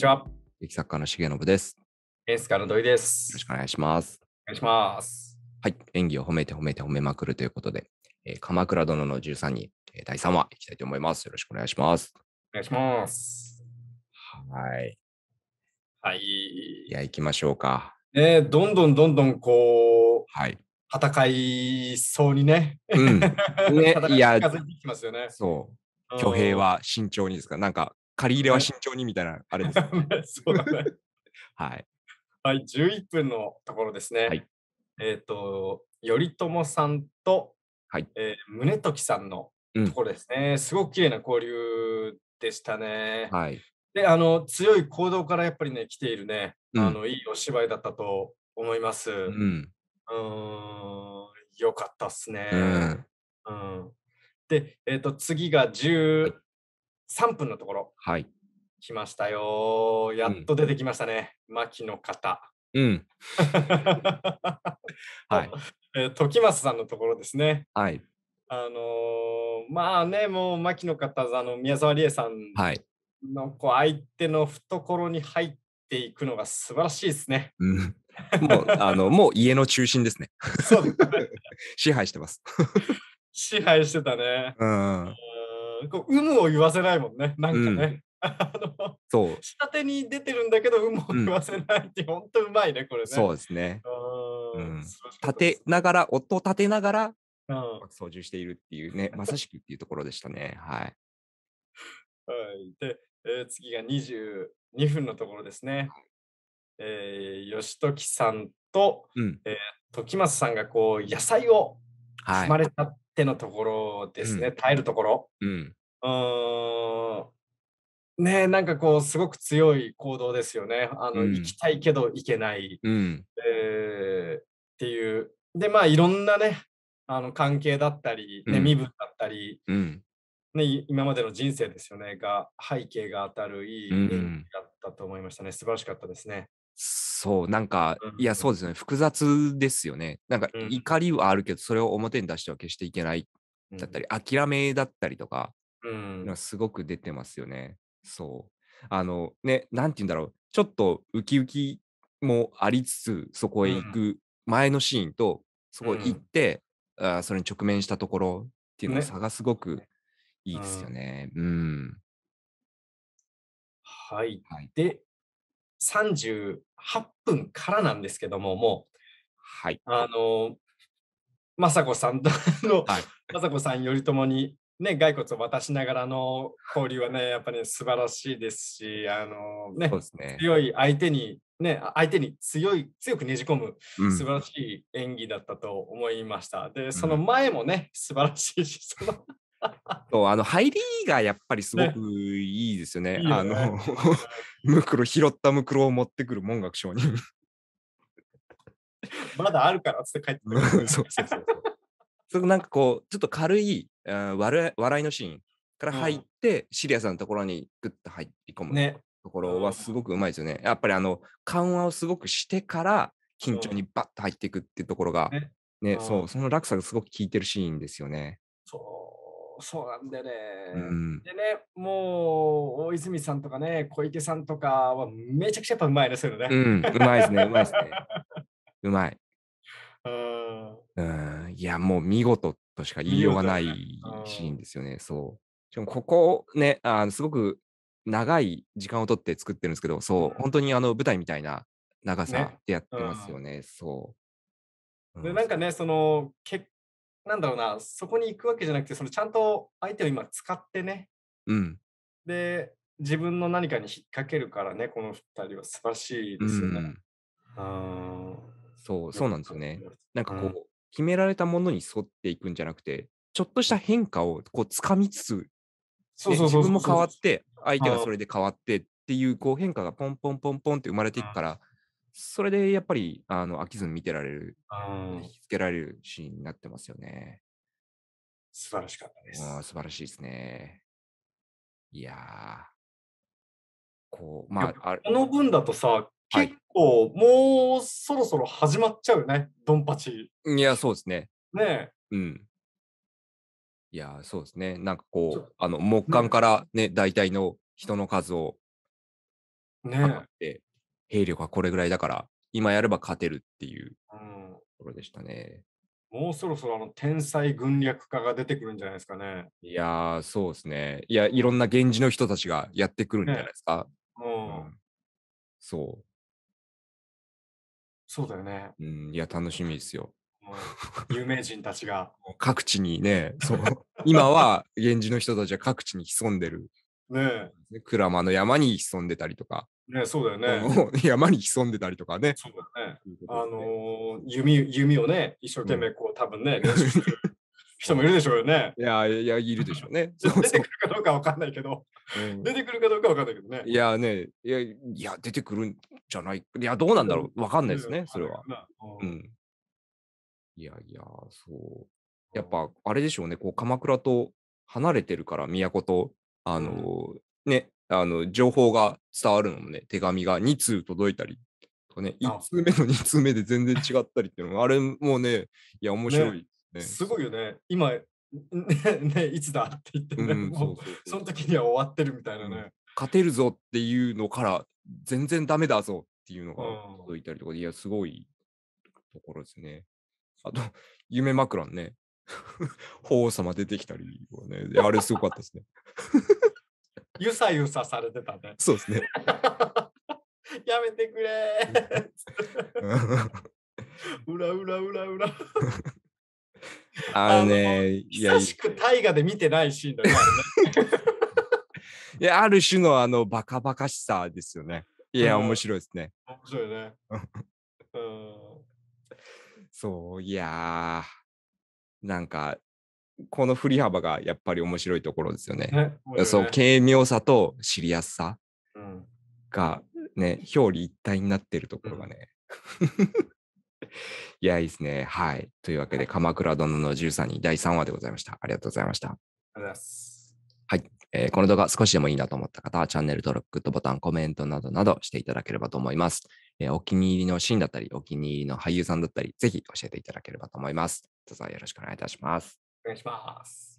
ちは。劇作家の重信です。演出家の土井です。よろしくお願いします。お願いします。はい、演技を褒めて褒めて褒めまくるということで、えー、鎌倉殿の13人、えー、第3話いきたいと思います。よろしくお願いします。お願いします。はい。はい。いや、行きましょうか。ね、どんどんどんどんこう、はい、戦いそうにね。うん。ね、いや、そう。挙兵は慎重にですかなんか借り入れは慎重にみたいな、あれです、そうだね。はい。はい、11分のところですね。はい、えっ、ー、と、頼朝さんと、はいえー、宗時さんのところですね。うん、すごく綺麗な交流でしたね。はい。で、あの、強い行動からやっぱりね、来ているね、うん、あの、いいお芝居だったと思います。うん。うん、よかったっすね。うん。うん、で、えっ、ー、と、次が10、はい3分のところ。はい。来ましたよ。やっと出てきましたね。うん、牧の方。うん。はい。えー、時松さんのところですね。はい。あのー、まあね、もう牧野方、あの宮沢りえさんのこう相手の懐に入っていくのが素晴らしいですね。うん、もうあの もう家の中心ですね。そうですね 支配してます。支配してたね。うん。こう有無を言わせないもんね、なんかね。あのそう下手に出てるんだけど、有無を言わせないって、本当うまいね、これね。そうですね。うん、立てながら、音を立てながら、うん、操縦しているっていうね、まさしくっていうところでしたね。はい。はい、で、えー、次が22分のところですね。えー、吉時さんと、うん、えー、時松さんがこう野菜を積まれた、ゃっ手のところですね、うん、耐えるところ。うん。うんねなんかこう、すごく強い行動ですよね。あの、うん、行きたいけど行けない、うん、えー、っていう。で、まあ、いろんなね、あの関係だったり、ね、身分だったり、ね、今までの人生ですよね、が、背景が当たるいいだったと思いましたね。素晴らしかったですね。そう、なんか、いや、そうですね、複雑ですよね。なんか、怒りはあるけど、それを表に出しては決していけないだったり、諦めだったりとか、すごく出てますよね。そう。あの、ね、なんて言うんだろう、ちょっとウキウキもありつつ、そこへ行く前のシーンと、そこへ行って、うん、あそれに直面したところっていうのの差がすごくいいですよね。ねうん。はい。はい、で、38分からなんですけども、もう、はい、あの、雅子さんとの、はい、雅子さん頼朝に、ね、骸骨を渡しながらの交流はね、やっぱり、ね、素晴らしいですし、あのね、ね強い相手に、ね、相手に強い強くねじ込む素晴らしい演技だったと思いました。うん、で、その前もね、素晴らしいし、その そうあの入りがやっぱりすごくいいですよね。ねいいねあの 拾ったムクロを持ってくる文学商人。まだあるからっつって帰ってくる。そうそうそうそれなんかこうちょっと軽い、うん、笑いのシーンから入って、うん、シリアさんのところにグッと入り込む、ね、ところはすごくうまいですよね。やっぱりあの緩和をすごくしてから緊張にバッと入っていくっていうところが、ね、ね、そうその落差がすごく効いてるシーンですよね。そうそうなんだよね、うん。でね、もう、大泉さんとかね、小池さんとかはめちゃくちゃやっぱうまいですよね。うん、うまいですね、うまいですね。うまい。うん、いや、もう見事としか言いようがないシーンですよね。そう。しかも、ここね、あのすごく長い時間をとって作ってるんですけど、そう、本当にあの舞台みたいな長さでやってますよね。ねそう。でなんかね、その結なんだろうな、そこに行くわけじゃなくて、そのちゃんと相手を今使ってね、うん、で、自分の何かに引っ掛けるからね、この2人は素晴らしいですよね。うん、あそう、そうなんですよね。なんかこう、うん、決められたものに沿っていくんじゃなくて、ちょっとした変化をこう掴みつつ、自分も変わって、相手がそれで変わってっていうこう変化がポンポンポンポンって生まれていくから、それでやっぱりあの飽きずに見てられる、引きつけられるシーンになってますよね。素晴らしかったです。素晴らしいですね。いやこう、まあ、この分だとさ、結構、もうそろそろ始まっちゃうよね、ドンパチ。いや、そうですね。ねえ。うん。いや、そうですね。なんかこう、あの、木簡からね、ね大体の人の数をねえ。兵力はこれぐらいだから、今やれば勝てるっていうところでしたね。うん、もうそろそろあの天才軍略家が出てくるんじゃないですかね。いやー、そうですね。いや、いろんな源氏の人たちがやってくるんじゃないですか。ね、うん、うん、そう。そうだよね。うん、いや、楽しみですよ。有名人たちが。各地にね、そう 今は源氏の人たちは各地に潜んでる。ねえ。鞍馬の山に潜んでたりとか。ね、そうだよね。山に潜んでたりとかね。そうだね。ねあのー、弓弓をね、一生懸命こう、多分ね、人もいるでしょうよね。いや、いや、いるでしょうね。出てくるかどうかわかんないけど、出てくるかどうかわかんないけどね。いやね、いや、いや出てくるんじゃない。いや、どうなんだろう。わかんないですね、それは。うん。いやいや、そう。やっぱ、あれでしょうね、こう、鎌倉と離れてるから、都と、あのー、ね、あの、情報が伝わるのもね、手紙が2通届いたりとね、1通目と2通目で全然違ったりっていうのが、あれもね、いや、面白いね、ね、すごいよね。今、ね、ね、いつだって言ってね、うん、もうその時には終わってるみたいなね、うん、勝てるぞっていうのから全然ダメだぞっていうのが届いたりとかで、いや、すごいところですね。あと、夢枕ね、法王様出てきたりね、あれすごかったですね。ゆさゆさされてたね。そうですね。やめてくれうらうらうらうら。あのね、久しく大河で見てないシーンだよね。いや、ある種のあのバカバカしさですよね。いや、う面白いですね。面白いね。うん、そう、いやー、なんかこの振り幅がやっぱり面白いところですよね。ねそう軽妙さと知りやすさがね、うん、表裏一体になってるところがね。うん、いや、いいですね。はい。というわけで、鎌倉殿の13人第3話でございました。ありがとうございました。ありがとうございます。はい。えー、この動画少しでもいいなと思った方は、チャンネル登録、グッドボタン、コメントなどなどしていただければと思います。えー、お気に入りのシーンだったり、お気に入りの俳優さんだったり、ぜひ教えていただければと思います。どうぞよろしくお願いいたします。お願いします。